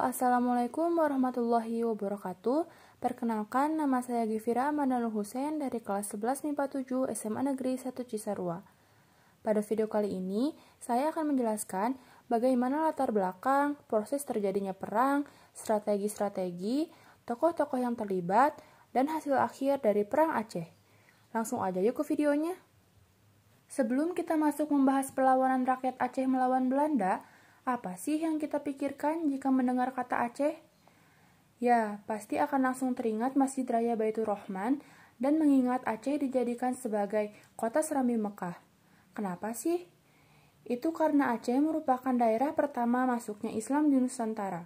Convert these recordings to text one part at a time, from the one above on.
Assalamualaikum warahmatullahi wabarakatuh. Perkenalkan, nama saya Givira Amanul Hussein dari kelas 11 MIPA 7 SMA Negeri 1 Cisarua. Pada video kali ini, saya akan menjelaskan bagaimana latar belakang, proses terjadinya perang, strategi-strategi, tokoh-tokoh yang terlibat, dan hasil akhir dari Perang Aceh. Langsung aja yuk ke videonya. Sebelum kita masuk membahas perlawanan rakyat Aceh melawan Belanda, apa sih yang kita pikirkan jika mendengar kata Aceh? Ya, pasti akan langsung teringat Masjid Raya Baitur Rahman dan mengingat Aceh dijadikan sebagai kota serambi Mekah. Kenapa sih? Itu karena Aceh merupakan daerah pertama masuknya Islam di Nusantara.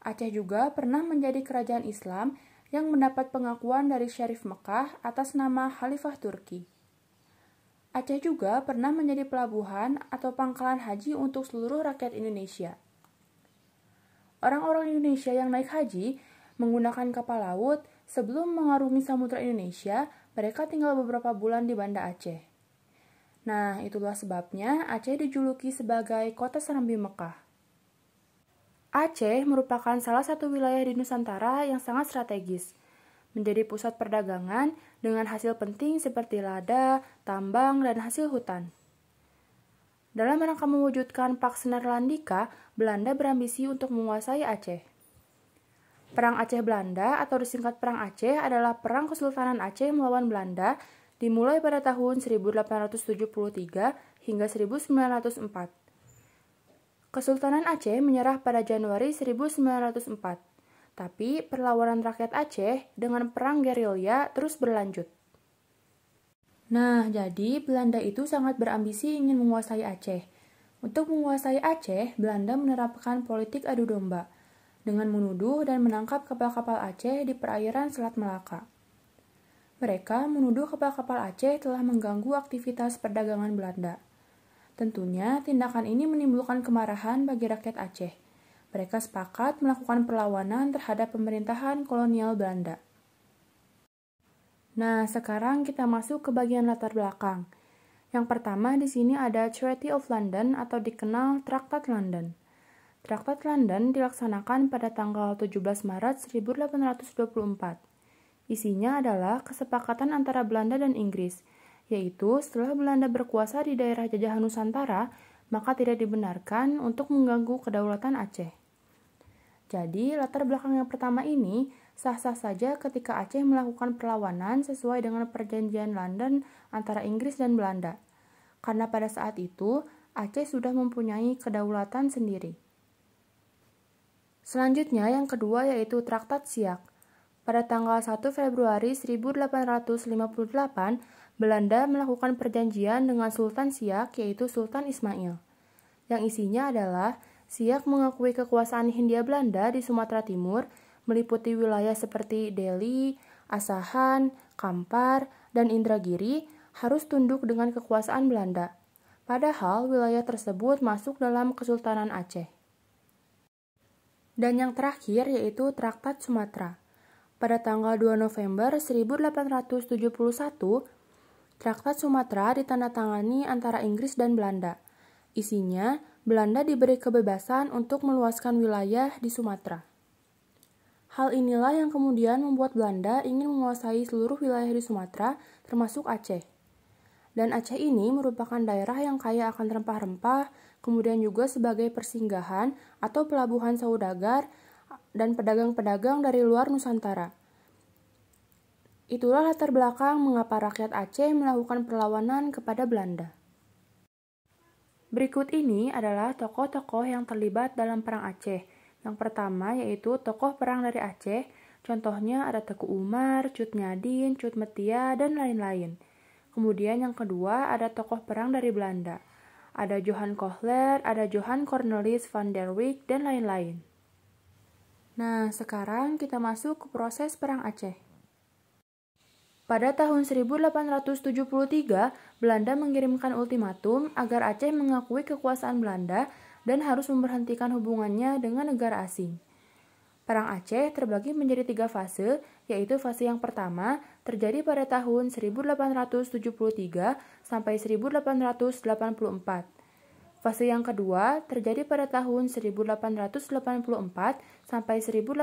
Aceh juga pernah menjadi kerajaan Islam yang mendapat pengakuan dari Syarif Mekah atas nama Khalifah Turki. Aceh juga pernah menjadi pelabuhan atau pangkalan haji untuk seluruh rakyat Indonesia. Orang-orang Indonesia yang naik haji menggunakan kapal laut sebelum mengarungi samudra Indonesia, mereka tinggal beberapa bulan di Banda Aceh. Nah, itulah sebabnya Aceh dijuluki sebagai kota serambi Mekah. Aceh merupakan salah satu wilayah di Nusantara yang sangat strategis – menjadi pusat perdagangan dengan hasil penting seperti lada, tambang, dan hasil hutan. Dalam rangka mewujudkan Pax Nerlandika, Belanda berambisi untuk menguasai Aceh. Perang Aceh Belanda atau disingkat Perang Aceh adalah perang Kesultanan Aceh melawan Belanda dimulai pada tahun 1873 hingga 1904. Kesultanan Aceh menyerah pada Januari 1904. Tapi perlawanan rakyat Aceh dengan perang gerilya terus berlanjut. Nah, jadi Belanda itu sangat berambisi ingin menguasai Aceh. Untuk menguasai Aceh, Belanda menerapkan politik adu domba dengan menuduh dan menangkap kapal-kapal Aceh di perairan Selat Melaka. Mereka menuduh kapal-kapal Aceh telah mengganggu aktivitas perdagangan Belanda. Tentunya, tindakan ini menimbulkan kemarahan bagi rakyat Aceh – mereka sepakat melakukan perlawanan terhadap pemerintahan kolonial Belanda. Nah, sekarang kita masuk ke bagian latar belakang. Yang pertama di sini ada Treaty of London atau dikenal Traktat London. Traktat London dilaksanakan pada tanggal 17 Maret 1824. Isinya adalah kesepakatan antara Belanda dan Inggris, yaitu setelah Belanda berkuasa di daerah jajahan Nusantara, maka tidak dibenarkan untuk mengganggu kedaulatan Aceh. Jadi, latar belakang yang pertama ini sah-sah saja ketika Aceh melakukan perlawanan sesuai dengan perjanjian London antara Inggris dan Belanda. Karena pada saat itu, Aceh sudah mempunyai kedaulatan sendiri. Selanjutnya, yang kedua yaitu Traktat Siak. Pada tanggal 1 Februari 1858, Belanda melakukan perjanjian dengan Sultan Siak yaitu Sultan Ismail. Yang isinya adalah Siak mengakui kekuasaan Hindia Belanda di Sumatera Timur meliputi wilayah seperti Delhi, Asahan, Kampar, dan Indragiri harus tunduk dengan kekuasaan Belanda. Padahal wilayah tersebut masuk dalam Kesultanan Aceh. Dan yang terakhir yaitu Traktat Sumatera. Pada tanggal 2 November 1871, Traktat Sumatera ditandatangani antara Inggris dan Belanda. Isinya Belanda diberi kebebasan untuk meluaskan wilayah di Sumatera. Hal inilah yang kemudian membuat Belanda ingin menguasai seluruh wilayah di Sumatera, termasuk Aceh. Dan Aceh ini merupakan daerah yang kaya akan rempah-rempah, kemudian juga sebagai persinggahan atau pelabuhan saudagar dan pedagang-pedagang dari luar Nusantara. Itulah latar belakang mengapa rakyat Aceh melakukan perlawanan kepada Belanda. Berikut ini adalah tokoh-tokoh yang terlibat dalam Perang Aceh. Yang pertama yaitu tokoh perang dari Aceh, contohnya ada Teku Umar, Cut Nyadin, Cut Metia, dan lain-lain. Kemudian yang kedua ada tokoh perang dari Belanda. Ada Johan Kohler, ada Johan Cornelis van der Wijk, dan lain-lain. Nah, sekarang kita masuk ke proses Perang Aceh. Pada tahun 1873, Belanda mengirimkan ultimatum agar Aceh mengakui kekuasaan Belanda dan harus memberhentikan hubungannya dengan negara asing. Perang Aceh terbagi menjadi tiga fase, yaitu fase yang pertama terjadi pada tahun 1873 sampai 1884. Fase yang kedua terjadi pada tahun 1884 sampai 1896.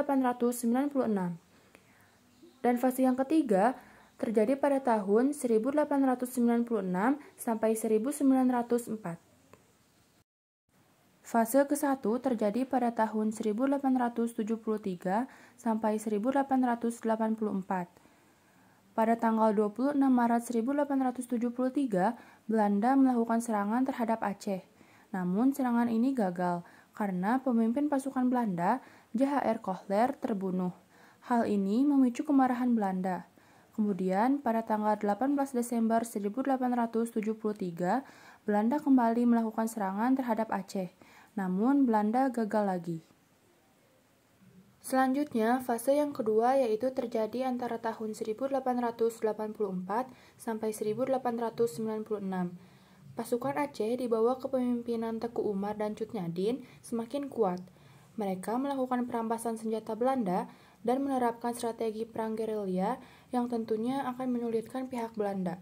Dan fase yang ketiga terjadi pada tahun 1896 sampai 1904. Fase ke-1 terjadi pada tahun 1873 sampai 1884. Pada tanggal 26 Maret 1873, Belanda melakukan serangan terhadap Aceh. Namun serangan ini gagal karena pemimpin pasukan Belanda, J.H.R. Kohler, terbunuh. Hal ini memicu kemarahan Belanda. Kemudian, pada tanggal 18 Desember 1873, Belanda kembali melakukan serangan terhadap Aceh. Namun, Belanda gagal lagi. Selanjutnya, fase yang kedua yaitu terjadi antara tahun 1884 sampai 1896. Pasukan Aceh di bawah kepemimpinan Teku Umar dan Cut Nyadin semakin kuat. Mereka melakukan perampasan senjata Belanda dan menerapkan strategi perang gerilya yang tentunya akan menyulitkan pihak Belanda.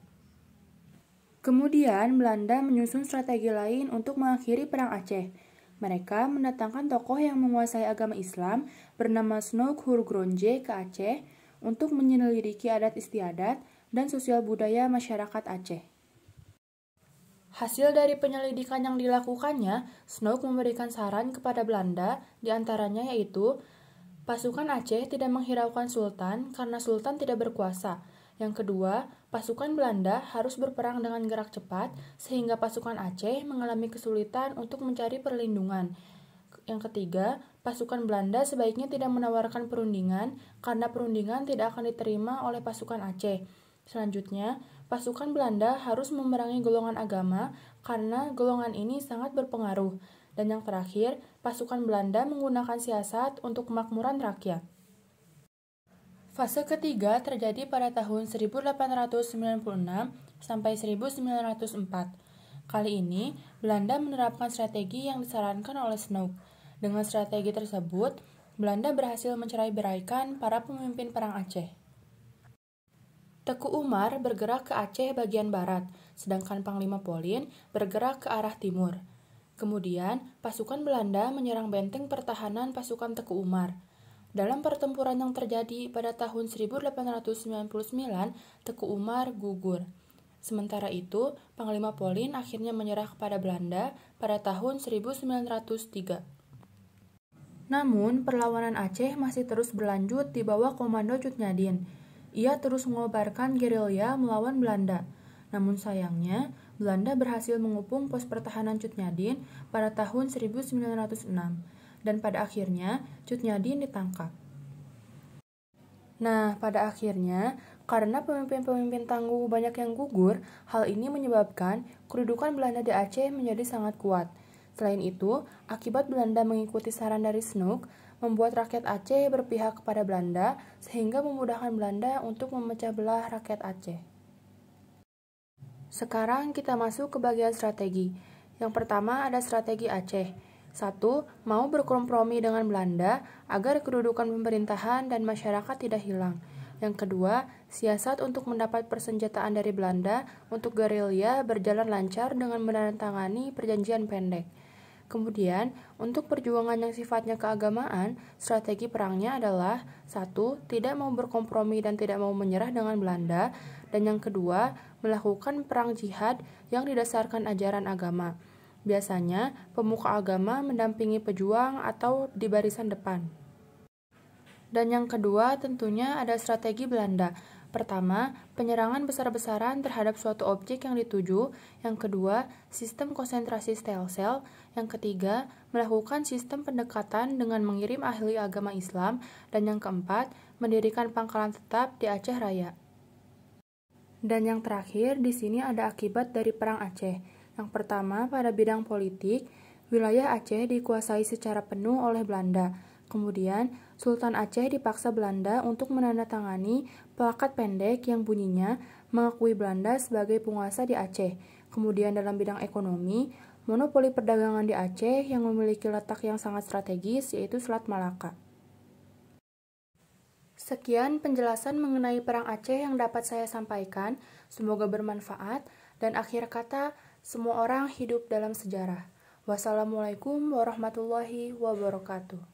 Kemudian Belanda menyusun strategi lain untuk mengakhiri perang Aceh. Mereka mendatangkan tokoh yang menguasai agama Islam bernama Snook Hurgronje ke Aceh untuk menyelidiki adat istiadat dan sosial budaya masyarakat Aceh. Hasil dari penyelidikan yang dilakukannya, Snook memberikan saran kepada Belanda, diantaranya yaitu Pasukan Aceh tidak menghiraukan Sultan karena Sultan tidak berkuasa. Yang kedua, pasukan Belanda harus berperang dengan gerak cepat sehingga pasukan Aceh mengalami kesulitan untuk mencari perlindungan. Yang ketiga, pasukan Belanda sebaiknya tidak menawarkan perundingan karena perundingan tidak akan diterima oleh pasukan Aceh. Selanjutnya, pasukan Belanda harus memerangi golongan agama karena golongan ini sangat berpengaruh. Dan yang terakhir, pasukan Belanda menggunakan siasat untuk kemakmuran rakyat. Fase ketiga terjadi pada tahun 1896 sampai 1904. Kali ini, Belanda menerapkan strategi yang disarankan oleh Snook. Dengan strategi tersebut, Belanda berhasil mencerai-beraikan para pemimpin perang Aceh. Teku Umar bergerak ke Aceh bagian barat, sedangkan Panglima Polin bergerak ke arah timur. Kemudian, pasukan Belanda menyerang benteng pertahanan pasukan Teku Umar. Dalam pertempuran yang terjadi pada tahun 1899, Teku Umar gugur. Sementara itu, Panglima Polin akhirnya menyerah kepada Belanda pada tahun 1903. Namun, perlawanan Aceh masih terus berlanjut di bawah komando Cutnyadin. Ia terus mengobarkan gerilya melawan Belanda. Namun sayangnya, Belanda berhasil mengupung pos pertahanan Cutnyadin pada tahun 1906 dan pada akhirnya Cutnyadin ditangkap. Nah, pada akhirnya, karena pemimpin-pemimpin tangguh banyak yang gugur, hal ini menyebabkan kerudukan Belanda di Aceh menjadi sangat kuat. Selain itu, akibat Belanda mengikuti saran dari Snook, membuat rakyat Aceh berpihak kepada Belanda sehingga memudahkan Belanda untuk memecah belah rakyat Aceh. Sekarang kita masuk ke bagian strategi. Yang pertama ada strategi Aceh. Satu, mau berkompromi dengan Belanda agar kedudukan pemerintahan dan masyarakat tidak hilang. Yang kedua, siasat untuk mendapat persenjataan dari Belanda untuk gerilya berjalan lancar dengan menandatangani perjanjian pendek. Kemudian, untuk perjuangan yang sifatnya keagamaan, strategi perangnya adalah satu, tidak mau berkompromi dan tidak mau menyerah dengan Belanda, dan yang kedua, melakukan perang jihad yang didasarkan ajaran agama. Biasanya, pemuka agama mendampingi pejuang atau di barisan depan. Dan yang kedua, tentunya ada strategi Belanda Pertama, penyerangan besar-besaran terhadap suatu objek yang dituju. Yang kedua, sistem konsentrasi stel sel. Yang ketiga, melakukan sistem pendekatan dengan mengirim ahli agama Islam. Dan yang keempat, mendirikan pangkalan tetap di Aceh Raya. Dan yang terakhir, di sini ada akibat dari Perang Aceh. Yang pertama, pada bidang politik, wilayah Aceh dikuasai secara penuh oleh Belanda. Kemudian, Sultan Aceh dipaksa Belanda untuk menandatangani Pelakat pendek yang bunyinya mengakui Belanda sebagai penguasa di Aceh. Kemudian dalam bidang ekonomi, monopoli perdagangan di Aceh yang memiliki letak yang sangat strategis yaitu Selat Malaka. Sekian penjelasan mengenai Perang Aceh yang dapat saya sampaikan. Semoga bermanfaat dan akhir kata semua orang hidup dalam sejarah. Wassalamualaikum warahmatullahi wabarakatuh.